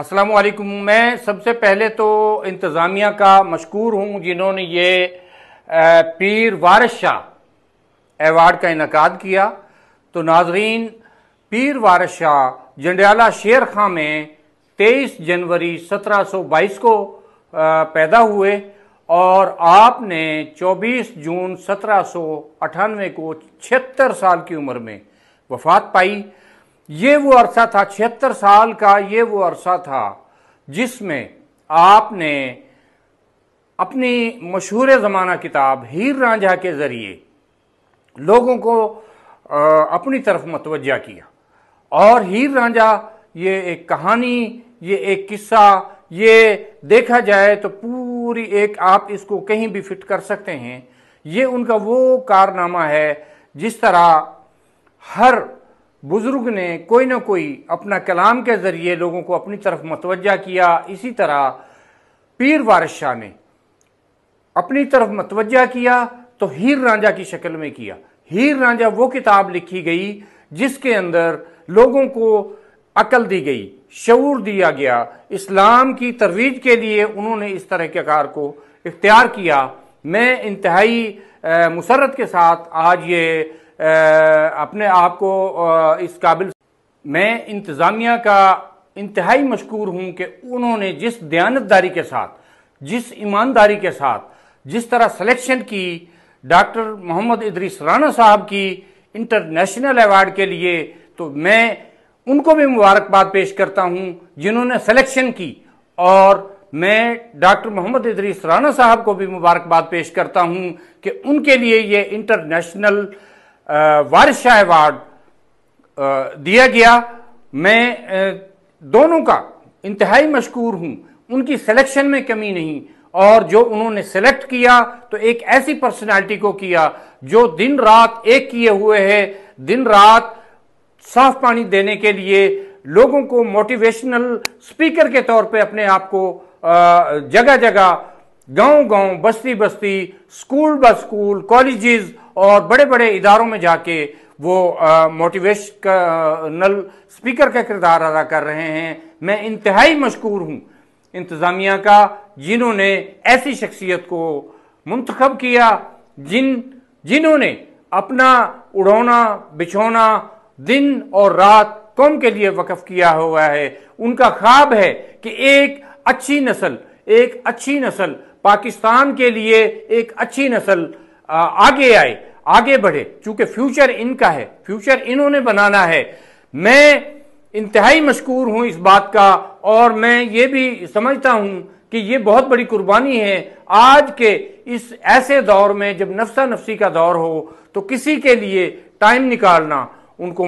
अस्सलाम वालेकुम मैं सबसे पहले तो इंतज़ामिया का मशकूर हूँ जिन्होंने ये पीर वारस शाह एवार्ड का इनका किया तो नाजरीन पीर वारस शाह जंडियाला शेर खां में 23 जनवरी 1722 को पैदा हुए और आपने 24 जून 1798 को 76 साल की उम्र में वफात पाई ये वो अरसा था छिहत्तर साल का ये वो अरसा था जिसमें आपने अपनी मशहूर ज़माना किताब हीर रांझा के ज़रिए लोगों को अपनी तरफ मतवजा किया और हीर रांझा ये एक कहानी ये एक किस्सा ये देखा जाए तो पूरी एक आप इसको कहीं भी फिट कर सकते हैं ये उनका वो कारनामा है जिस तरह हर बुज़ुर्ग ने कोई ना कोई अपना कलाम के ज़रिए लोगों को अपनी तरफ मतवजा किया इसी तरह पीर वारिस शाह ने अपनी तरफ मतवजा किया तो हीर राजा की शक्ल में किया हीर रांझा वो किताब लिखी गई जिसके अंदर लोगों को अकल दी गई शूर दिया गया इस्लाम की तरवीज के लिए उन्होंने इस तरह के कार को इख्तियार किया मैं इंतहाई मुसरत के साथ आज ये अपने आप को इस काबिल मैं इंतज़ामिया का इंतहाई मशहूर हूँ कि उन्होंने जिस दयानतदारी के साथ जिस ईमानदारी के साथ जिस तरह सिलेक्शन की डॉक्टर मोहम्मद इदरीस राना साहब की इंटरनेशनल अवार्ड के लिए तो मैं उनको भी मुबारकबाद पेश करता हूँ जिन्होंने सिलेक्शन की और मैं डॉक्टर मोहम्मद इदरीस राना साहब को भी मुबारकबाद पेश करता हूँ कि उनके लिए ये इंटरनेशनल वारिस अवार्ड दिया गया मैं दोनों का इंतहाई मशहूर हूँ उनकी सिलेक्शन में कमी नहीं और जो उन्होंने सेलेक्ट किया तो एक ऐसी पर्सनालिटी को किया जो दिन रात एक किए हुए है दिन रात साफ पानी देने के लिए लोगों को मोटिवेशनल स्पीकर के तौर पे अपने आप को जगह जगह गांव गांव बस्ती बस्ती स्कूल ब स्कूल कॉलेजेस और बड़े बड़े इदारों में जाके वो मोटिवेशनल स्पीकर का किरदार अदा कर रहे हैं मैं इंतहाई मशहूर हूँ इंतज़ामिया का जिन्होंने ऐसी शख्सियत को मंतखब किया जिन जिन्होंने अपना उड़ौना बिछोना दिन और रात कौम के लिए वक़ किया हुआ है उनका ख्वाब है कि एक अच्छी नस्ल एक अच्छी नस्ल पाकिस्तान के लिए एक अच्छी नस्ल आगे आए आगे बढ़े चूंकि फ्यूचर इनका है फ्यूचर इन्होंने बनाना है मैं इंतहाई मशहूर हूं इस बात का और मैं ये भी समझता हूं कि ये बहुत बड़ी कुर्बानी है आज के इस ऐसे दौर में जब नफसा नफसी का दौर हो तो किसी के लिए टाइम निकालना उनको